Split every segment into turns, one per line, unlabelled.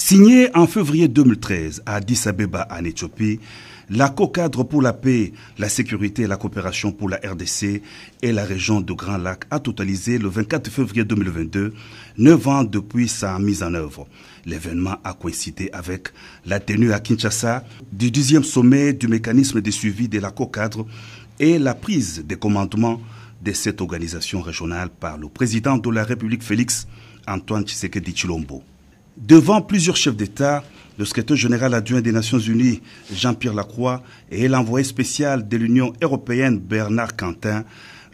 Signé en février 2013 à Addis Abeba en Éthiopie, la cadre pour la paix, la sécurité et la coopération pour la RDC et la région de Grand Lac a totalisé le 24 février 2022, neuf ans depuis sa mise en œuvre. L'événement a coïncidé avec la tenue à Kinshasa du dixième sommet du mécanisme de suivi de la cadre et la prise des commandements de cette organisation régionale par le président de la République Félix Antoine Tshisekedi Chilombo. Devant plusieurs chefs d'État, le secrétaire général adjoint des Nations Unies, Jean-Pierre Lacroix, et l'envoyé spécial de l'Union européenne, Bernard Quentin,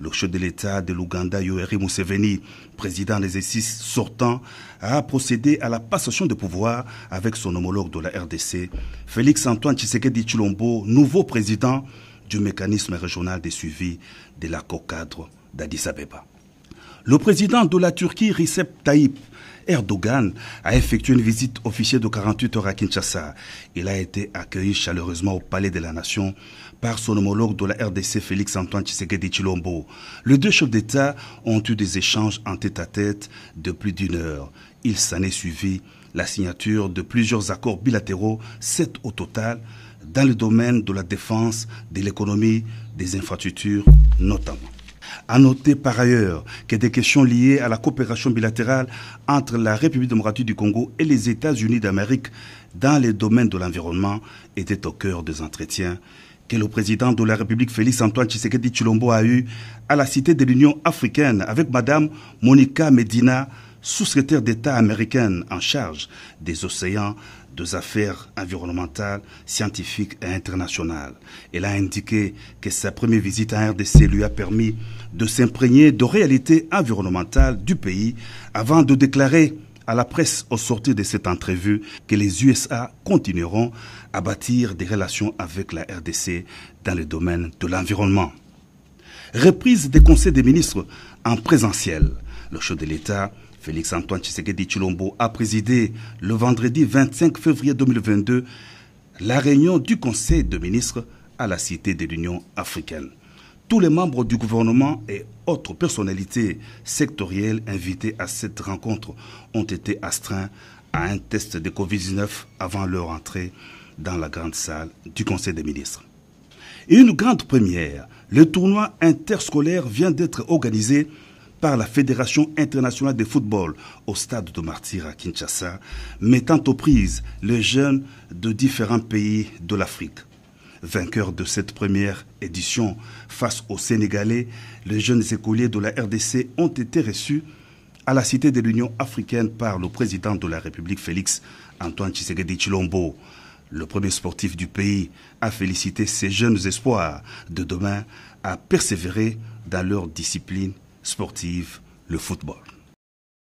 le chef de l'État de l'Ouganda, Yoweri Museveni, président des exercices sortants, a procédé à la passation de pouvoir avec son homologue de la RDC, Félix-Antoine Tshisekedi Chilombo, nouveau président du mécanisme régional de suivi de la COCADRE d'Addis Abeba. Le président de la Turquie, Recep Tayyip Erdogan a effectué une visite officielle de 48 heures à Kinshasa. Il a été accueilli chaleureusement au Palais de la Nation par son homologue de la RDC Félix Antoine Tshisekedi Chilombo. Les deux chefs d'État ont eu des échanges en tête-à-tête -tête de plus d'une heure. Il s'en est suivi la signature de plusieurs accords bilatéraux, sept au total, dans le domaine de la défense, de l'économie, des infrastructures notamment. A noter par ailleurs que des questions liées à la coopération bilatérale entre la République démocratique du Congo et les États-Unis d'Amérique dans les domaines de l'environnement étaient au cœur des entretiens que le président de la République Félix Antoine Tshisekedi Tshilombo, a eu à la Cité de l'Union africaine avec Madame Monica Medina, sous-secrétaire d'État américaine en charge des océans, des affaires environnementales, scientifiques et internationales. Elle a indiqué que sa première visite à RDC lui a permis de s'imprégner de réalités environnementales du pays avant de déclarer à la presse au sortir de cette entrevue que les USA continueront à bâtir des relations avec la RDC dans le domaine de l'environnement. Reprise des conseils des ministres en présentiel. Le chef de l'État Félix-Antoine Tshisekedi Chilombo a présidé le vendredi 25 février 2022 la réunion du Conseil de ministres à la Cité de l'Union africaine. Tous les membres du gouvernement et autres personnalités sectorielles invitées à cette rencontre ont été astreints à un test de Covid-19 avant leur entrée dans la grande salle du Conseil des ministres. Une grande première, le tournoi interscolaire vient d'être organisé par la Fédération internationale de football au stade de Martyr à Kinshasa, mettant aux prises les jeunes de différents pays de l'Afrique. Vainqueurs de cette première édition face aux Sénégalais, les jeunes écoliers de la RDC ont été reçus à la Cité de l'Union africaine par le président de la République Félix Antoine Tshisekedi Chilombo. Le premier sportif du pays a félicité ces jeunes espoirs de demain à persévérer dans leur discipline sportive, le football.